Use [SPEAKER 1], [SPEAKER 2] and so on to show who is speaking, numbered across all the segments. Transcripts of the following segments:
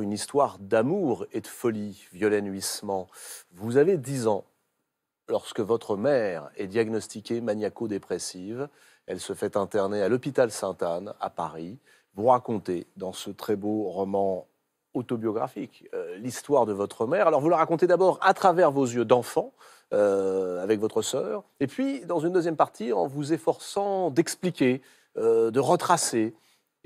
[SPEAKER 1] une histoire d'amour et de folie, Violaine Huissement. Vous avez 10 ans lorsque votre mère est diagnostiquée maniaco-dépressive. Elle se fait interner à l'hôpital Sainte-Anne, à Paris. Vous racontez dans ce très beau roman autobiographique euh, l'histoire de votre mère. Alors vous la racontez d'abord à travers vos yeux d'enfant, euh, avec votre sœur, et puis dans une deuxième partie en vous efforçant d'expliquer, euh, de retracer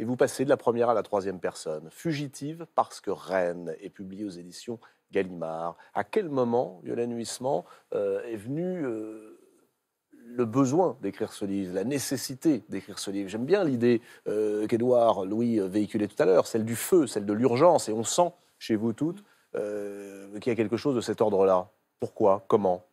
[SPEAKER 1] et vous passez de la première à la troisième personne. Fugitive parce que Rennes est publié aux éditions Gallimard. À quel moment, Yolaine Huissement, euh, est venu euh, le besoin d'écrire ce livre, la nécessité d'écrire ce livre J'aime bien l'idée qu'édouard euh, qu'Edouard Louis véhiculait tout à l'heure, celle du feu, celle de l'urgence, et on sent chez vous toutes qu'il y a quelque chose de cet ordre-là. Pourquoi Comment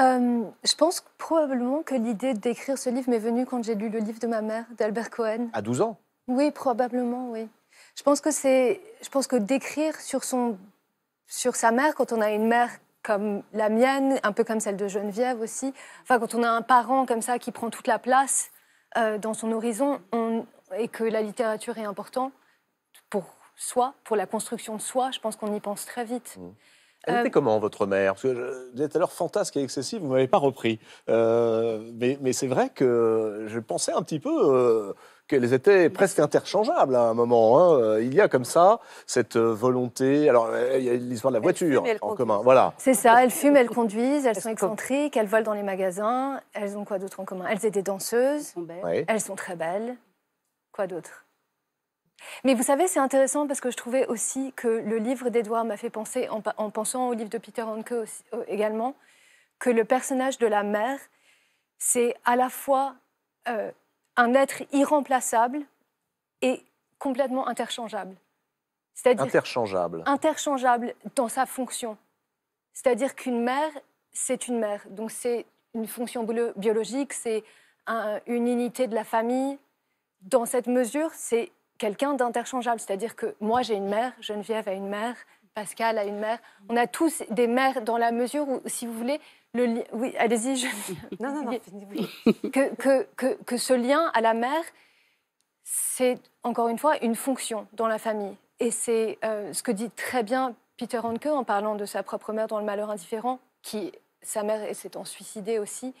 [SPEAKER 2] euh, je pense probablement que l'idée d'écrire ce livre m'est venue quand j'ai lu le livre de ma mère, d'Albert Cohen. À 12 ans Oui, probablement, oui. Je pense que c'est, je pense que d'écrire sur son, sur sa mère, quand on a une mère comme la mienne, un peu comme celle de Geneviève aussi, enfin quand on a un parent comme ça qui prend toute la place euh, dans son horizon, et que la littérature est importante pour soi, pour la construction de soi, je pense qu'on y pense très vite. Mmh.
[SPEAKER 1] Elle était euh, comment, votre mère Parce que euh, vous êtes à fantasque et excessive, vous ne m'avez pas repris. Euh, mais, c'est vrai que je pensais un petit peu qu'elles étaient presque interchangeables à un moment. Hein. Il y a comme ça cette volonté. Alors, il y a l'histoire de la voiture en commun. Voilà. C'est
[SPEAKER 2] ça, elles fument, elles conduisent, elles sont excentriques, elles volent dans les magasins. Elles ont quoi d'autre en commun Elles étaient danseuses, elles sont, elles sont très belles. Quoi d'autre mais vous savez, c'est intéressant parce que je trouvais aussi que le livre d'Edouard m'a fait penser, en, pensant au livre de Peter Hanke euh, également, que le personnage de la mère, c'est à la fois euh, un être irremplaçable et complètement interchangeable. C'est-à-dire interchangeable. Interchangeable dans sa fonction. C'est-à-dire qu'une mère, c'est une mère. Donc c'est une fonction biologique, c'est une unité de la famille. Dans cette mesure, c'est quelqu'un d'interchangeable. C'est-à-dire que moi, j'ai une mère, Geneviève a une mère, Pascal a une mère. On a tous des mères dans la mesure où, si vous voulez, le oui, allez-y, je... non, non, non, que, que, que, ce lien à la mère, c'est encore une fois une fonction dans la famille. Et c'est euh, ce que dit très bien Peter Hanke en parlant de sa propre mère dans Le Malheur indifférent, qui sa mère en suicidée aussi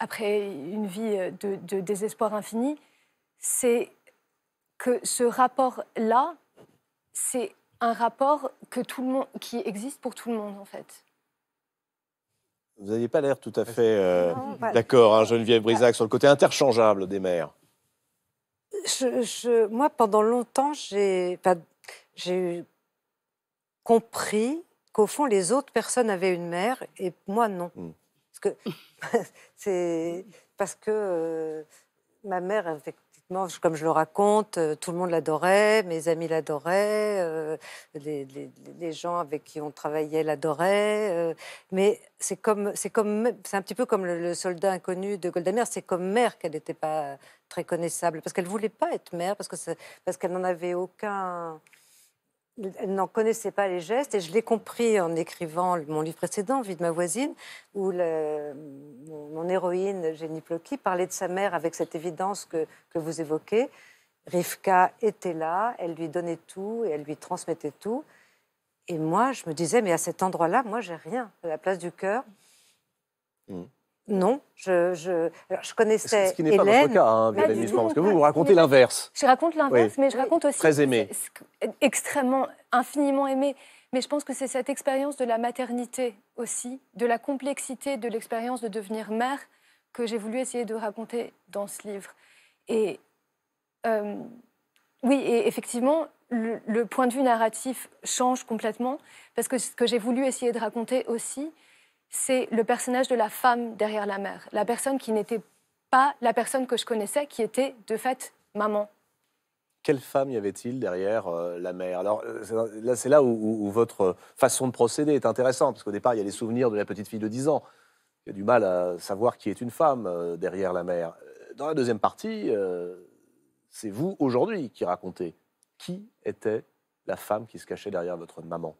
[SPEAKER 2] après une vie euh, de, de désespoir infini. C'est que ce rapport-là, c'est un rapport que tout le monde, qui existe pour tout le monde, en fait.
[SPEAKER 1] Vous n'aviez pas l'air tout à fait euh, d'accord, hein, Geneviève Brisac, sur le côté interchangeable des mères.
[SPEAKER 3] Je, moi, pendant longtemps, j'ai compris qu'au fond, les autres personnes avaient une mère et moi, non. Hmm. Parce que, c'est parce que euh, ma mère avait comme je le raconte, euh, tout le monde l'adorait, mes amis l'adoraient, euh, les, gens avec qui on travaillait l'adoraient. Euh, mais c'est comme, c'est comme, c'est un petit peu comme le, soldat inconnu de Meir, C'est comme mère qu'elle n'était pas très connaissable parce qu'elle voulait pas être mère parce qu'elle n'en avait aucun elle n'en connaissait pas les gestes et je l'ai compris en écrivant mon livre précédent, Vie de ma voisine, où mon héroïne Jenny Plocky parlait de sa mère avec cette évidence que, que, vous évoquez. Rivka était là, elle lui donnait tout et elle lui transmettait tout. Et moi, je me disais, mais à cet endroit-là, moi, j'ai rien. la place du cœur, mmh non, je, je,
[SPEAKER 2] connaissais Ce, qui n'est pas votre cas, hein, parce que vous, vous racontez l'inverse. Je raconte l'inverse, mais je raconte aussi... Très aimé. Extrêmement, infiniment aimé. Mais je pense que c'est cette expérience de la maternité aussi, de la complexité de l'expérience de devenir mère que j'ai voulu essayer de raconter dans ce livre. Et euh, oui, et effectivement, le, point de vue narratif change complètement, parce que ce que j'ai voulu essayer de raconter aussi, c'est le personnage de la femme derrière la mère, la personne qui n'était pas la personne que je connaissais, qui était de fait maman.
[SPEAKER 1] Quelle femme y avait-il derrière euh, la mère Alors euh, là, c'est là où, votre façon de procéder est intéressante, parce qu'au départ, il y a les souvenirs de la petite fille de 10 ans. Il y a du mal à savoir qui est une femme euh, derrière la mère. Dans la deuxième partie, c'est vous aujourd'hui qui racontez qui était la femme qui se cachait derrière votre maman.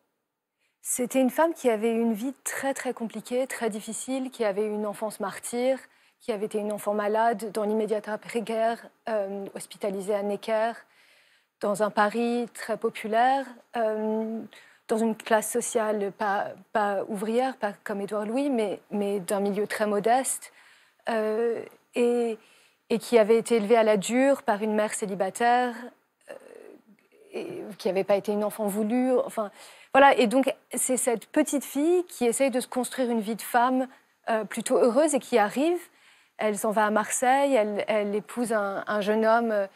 [SPEAKER 2] C'était une femme qui avait une vie très très compliquée, très difficile, qui avait eu une enfance martyre, qui avait été une enfant malade dans l'immédiat après-guerre, euh, hospitalisée à Necker, dans un Paris très populaire, euh, dans une classe sociale pas, ouvrière, pas comme Édouard Louis, mais, mais d'un milieu très modeste, euh, et, qui avait été élevée à la dure par une mère célibataire, qui n'avait pas été une enfant voulue. Enfin, voilà, et donc c'est cette petite fille qui essaye de se construire une vie de femme euh, plutôt heureuse et qui arrive. Elle s'en va à Marseille, elle, épouse un, jeune homme euh,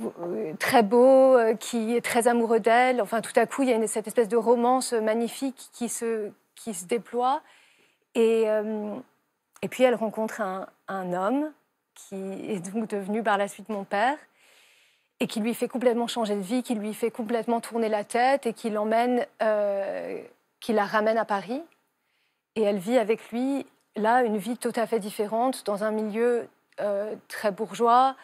[SPEAKER 2] euh, très beau, qui est très amoureux d'elle. Enfin, tout à coup, il y a cette espèce de romance magnifique qui se, déploie. Et, puis elle rencontre un, un homme qui est donc devenu par la suite mon père et qui lui fait complètement changer de vie, qui lui fait complètement tourner la tête et qui l'emmène, euh, qui la ramène à Paris. Et elle vit avec lui, là, une vie tout à fait différente, dans un milieu euh, très bourgeois.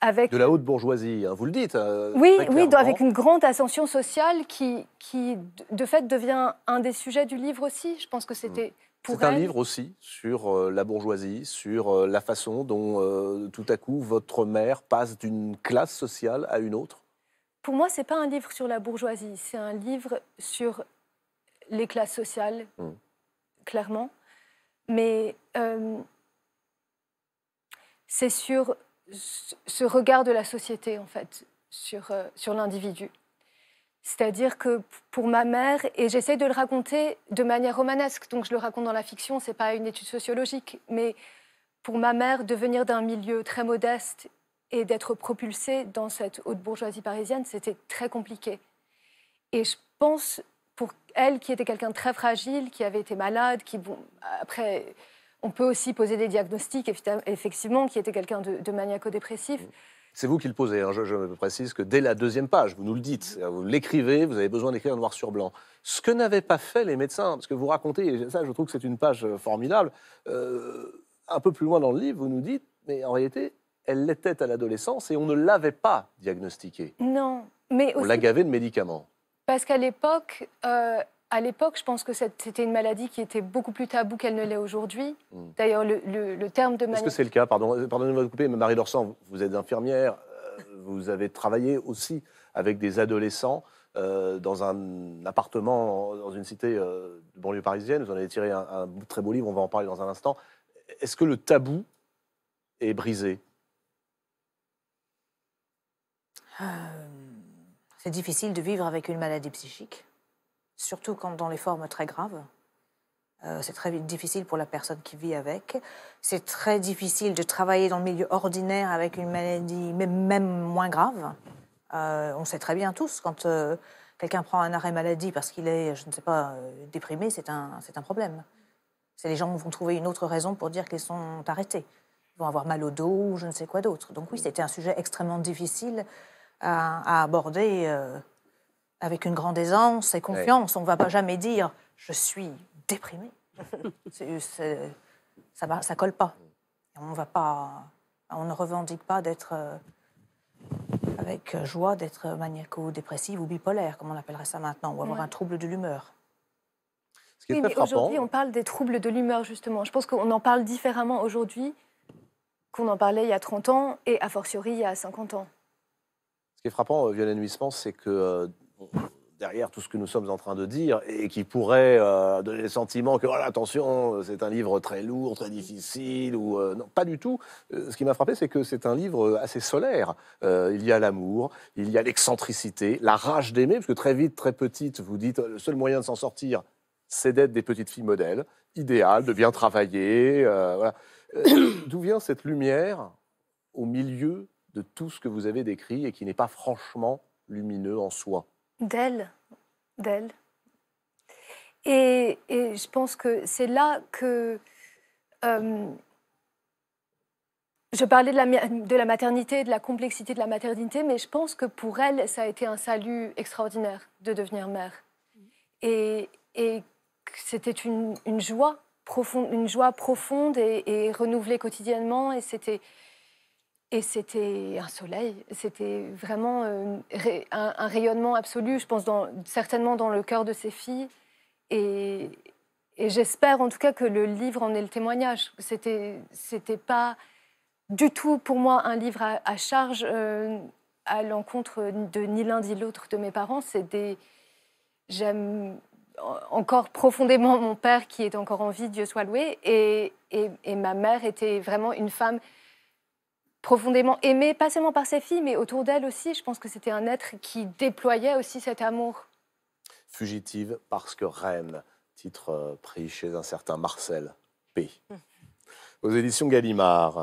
[SPEAKER 2] Avec... De
[SPEAKER 1] la haute bourgeoisie, hein, vous le dites. Euh, oui, oui
[SPEAKER 2] avec une grande ascension sociale qui, qui, de fait, devient un des sujets du livre aussi. Je pense que c'était mm. C'est un livre
[SPEAKER 1] aussi sur euh, la bourgeoisie, sur euh, la façon dont euh, tout à coup votre mère passe d'une classe sociale à une autre.
[SPEAKER 2] Pour moi, c'est pas un livre sur la bourgeoisie, c'est un livre sur les classes sociales, mmh. clairement. Mais c'est sur ce regard de la société, en fait, sur, sur l'individu. C'est-à-dire que pour ma mère, et j'essaie de le raconter de manière romanesque, donc je le raconte dans la fiction, ce n'est pas une étude sociologique, mais pour ma mère, devenir d'un milieu très modeste et d'être propulsée dans cette haute bourgeoisie parisienne, c'était très compliqué. Et je pense, pour elle, qui était quelqu'un de très fragile, qui avait été malade, qui, bon, après, on peut aussi poser des diagnostics, effectivement, qui était quelqu'un de, de maniaco-dépressif. Mmh.
[SPEAKER 1] C'est vous qui le posez. Hein. Je, précise que dès la deuxième page, vous nous le dites, vous l'écrivez, vous avez besoin d'écrire noir sur blanc. Ce que n'avaient pas fait les médecins, parce que vous racontez, et ça je trouve que c'est une page euh, formidable, euh, un peu plus loin dans le livre, vous nous dites, mais en réalité, elle l'était à l'adolescence et on ne l'avait pas diagnostiquée.
[SPEAKER 2] Non, mais... On l'a gavé
[SPEAKER 1] de médicaments.
[SPEAKER 2] Parce qu'à l'époque, euh, à l'époque, je pense que c'était une maladie qui était beaucoup plus taboue qu'elle ne l'est aujourd'hui. Hmm. D'ailleurs, le, terme de
[SPEAKER 1] maladie. Est-ce que c'est le cas Pardon, euh, Pardonnez-moi de couper, mais Marie Dorsan, vous êtes infirmière, euh, vous avez travaillé aussi avec des adolescents euh, dans un appartement, dans une cité de banlieue parisienne. Vous en avez tiré un, très beau livre, on va en parler dans un instant. Est-ce que le tabou est brisé
[SPEAKER 3] C'est difficile de vivre avec une maladie psychique surtout quand dans les formes très graves. Euh, c'est très difficile pour la personne qui vit avec. C'est très difficile de travailler dans le milieu ordinaire avec une maladie même, même moins grave. Euh, on sait très bien tous quand euh, quelqu'un prend un arrêt maladie parce qu'il est, je ne sais pas, déprimé, c'est un, c'est un problème. C'est les gens vont trouver une autre raison pour dire qu'ils sont arrêtés. Ils vont avoir mal au dos ou je ne sais quoi d'autre. Donc oui, c'était un sujet extrêmement difficile à, à aborder avec une grande aisance et confiance. On ne va pas jamais dire je suis déprimé. ça ne ça colle pas. On, va pas, on ne revendique pas d'être euh, avec joie d'être maniaco-dépressif ou bipolaire, comme on appellerait ça maintenant, ou avoir un trouble de l'humeur.
[SPEAKER 2] Oui, mais aujourd'hui, on parle des troubles de l'humeur, justement. Je pense qu'on en parle différemment aujourd'hui qu'on en parlait il y a 30 ans et a fortiori il y a 50 ans.
[SPEAKER 1] Ce qui est frappant, euh, Violaine Huisman, c'est que euh, derrière tout ce que nous sommes en train de dire et qui pourrait euh, donner le sentiment que, voilà, oh, attention, c'est un livre très lourd, très difficile, ou euh, non, pas du tout. Euh, ce qui m'a frappé, c'est que c'est un livre assez solaire. il y a l'amour, il y a l'excentricité, la rage d'aimer, parce que très vite, très petite, vous dites, le seul moyen de s'en sortir, c'est d'être des petites filles modèles, idéales, de bien travailler. Voilà. D'où vient cette lumière au milieu de tout ce que vous avez décrit et qui n'est pas franchement lumineux en soi
[SPEAKER 2] D'elle, d'elle. Et, je pense que c'est là que... Euh, je parlais de la, de la maternité, de la complexité de la maternité, mais je pense que pour elle, ça a été un salut extraordinaire de devenir mère. Et, c'était une, joie profonde, une joie profonde et, et renouvelée quotidiennement. Et c'était, et c'était un soleil, c'était vraiment euh, un, rayonnement absolu, je pense dans, certainement dans le cœur de ces filles. Et, j'espère en tout cas que le livre en est le témoignage. C'était, c'était pas du tout pour moi un livre à, charge euh, à l'encontre de ni l'un ni l'autre de mes parents. C'était, J'aime encore profondément mon père qui est encore en vie, Dieu soit loué, et, et ma mère était vraiment une femme profondément aimé, pas seulement par sa fille, mais autour d'elle aussi. Je pense que c'était un être qui déployait aussi cet amour.
[SPEAKER 1] Fugitive parce que reine, titre euh, pris chez un certain Marcel P. Hum. Aux éditions Gallimard.